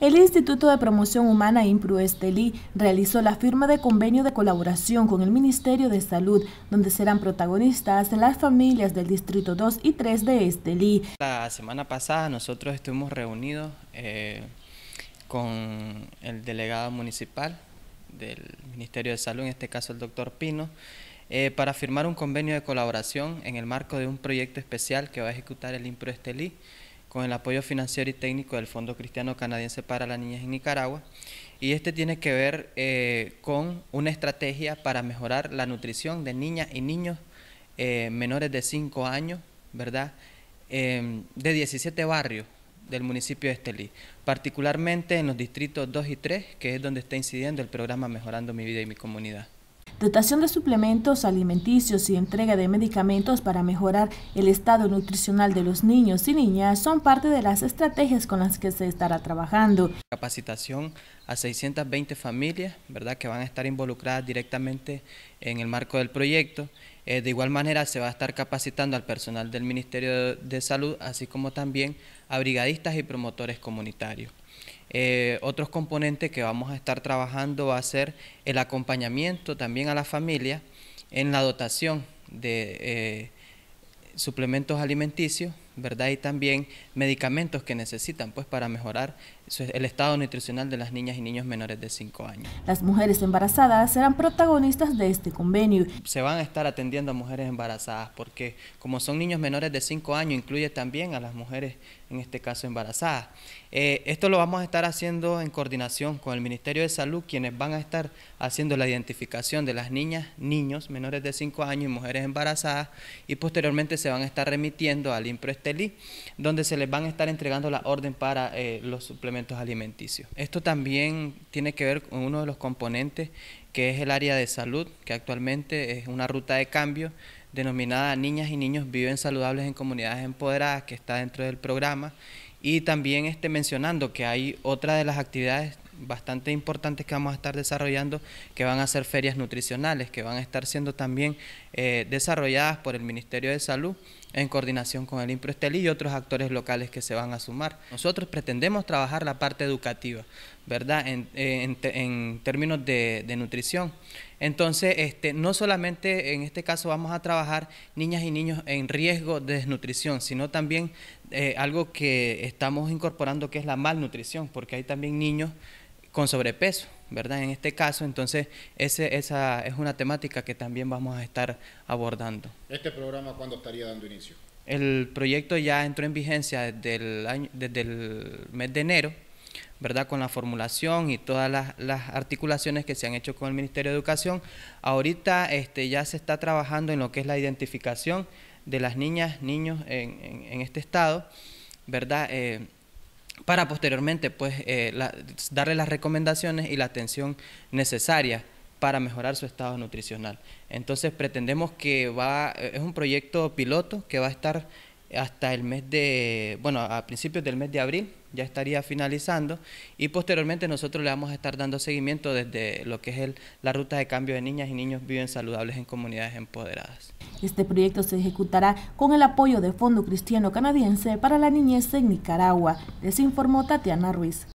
El Instituto de Promoción Humana Estelí realizó la firma de convenio de colaboración con el Ministerio de Salud, donde serán protagonistas las familias del Distrito 2 y 3 de Estelí. La semana pasada nosotros estuvimos reunidos eh, con el delegado municipal del Ministerio de Salud, en este caso el doctor Pino, eh, para firmar un convenio de colaboración en el marco de un proyecto especial que va a ejecutar el Impro Estelí con el apoyo financiero y técnico del Fondo Cristiano Canadiense para las Niñas en Nicaragua. Y este tiene que ver eh, con una estrategia para mejorar la nutrición de niñas y niños eh, menores de 5 años, ¿verdad? Em, de 17 barrios del municipio de Estelí, particularmente en los distritos 2 y 3, que es donde está incidiendo el programa Mejorando mi vida y mi comunidad dotación de suplementos alimenticios y entrega de medicamentos para mejorar el estado nutricional de los niños y niñas son parte de las estrategias con las que se estará trabajando. Capacitación a 620 familias ¿verdad? que van a estar involucradas directamente en el marco del proyecto. Eh, de igual manera se va a estar capacitando al personal del Ministerio de Salud, así como también a brigadistas y promotores comunitarios. Eh, otros componentes que vamos a estar trabajando va a ser el acompañamiento también a la familia en la dotación de eh, suplementos alimenticios ¿verdad? Y también medicamentos que necesitan pues para mejorar el estado nutricional de las niñas y niños menores de 5 años. Las mujeres embarazadas serán protagonistas de este convenio. Se van a estar atendiendo a mujeres embarazadas porque como son niños menores de 5 años, incluye también a las mujeres, en este caso embarazadas. Eh, esto lo vamos a estar haciendo en coordinación con el Ministerio de Salud, quienes van a estar haciendo la identificación de las niñas, niños menores de 5 años y mujeres embarazadas y posteriormente se van a estar remitiendo al IMPROESTE donde se les van a estar entregando la orden para eh, los suplementos alimenticios. Esto también tiene que ver con uno de los componentes que es el área de salud, que actualmente es una ruta de cambio denominada Niñas y Niños Viven Saludables en Comunidades Empoderadas, que está dentro del programa. Y también este, mencionando que hay otra de las actividades bastante importantes que vamos a estar desarrollando, que van a ser ferias nutricionales, que van a estar siendo también eh, desarrolladas por el Ministerio de Salud en coordinación con el improestelí y otros actores locales que se van a sumar. Nosotros pretendemos trabajar la parte educativa, ¿verdad? En, eh, términos de, nutrición. Entonces, este, no solamente en este caso vamos a trabajar niñas y niños en riesgo de desnutrición, sino también eh, algo que estamos incorporando que es la malnutrición, porque hay también niños con sobrepeso, ¿verdad? En este caso, entonces, ese, esa es una temática que también vamos a estar abordando. ¿Este programa cuándo estaría dando inicio? El proyecto ya entró en vigencia desde el, mes de enero, ¿verdad? Con la formulación y todas las, articulaciones que se han hecho con el Ministerio de Educación. Ahorita este, ya se está trabajando en lo que es la identificación de las niñas, niños en, este estado, ¿verdad? Eh, para posteriormente pues, eh, darle las recomendaciones y la atención necesaria para mejorar su estado nutricional. Entonces pretendemos que va, eh, es un proyecto piloto que va a estar hasta el mes de, bueno, a principios del mes de abril ya estaría finalizando y posteriormente nosotros le vamos a estar dando seguimiento desde lo que es la ruta de cambio de niñas y niños viven saludables en comunidades empoderadas. Este proyecto se ejecutará con el apoyo del Fondo Cristiano Canadiense para la Niñez en Nicaragua, les informó Tatiana Ruiz.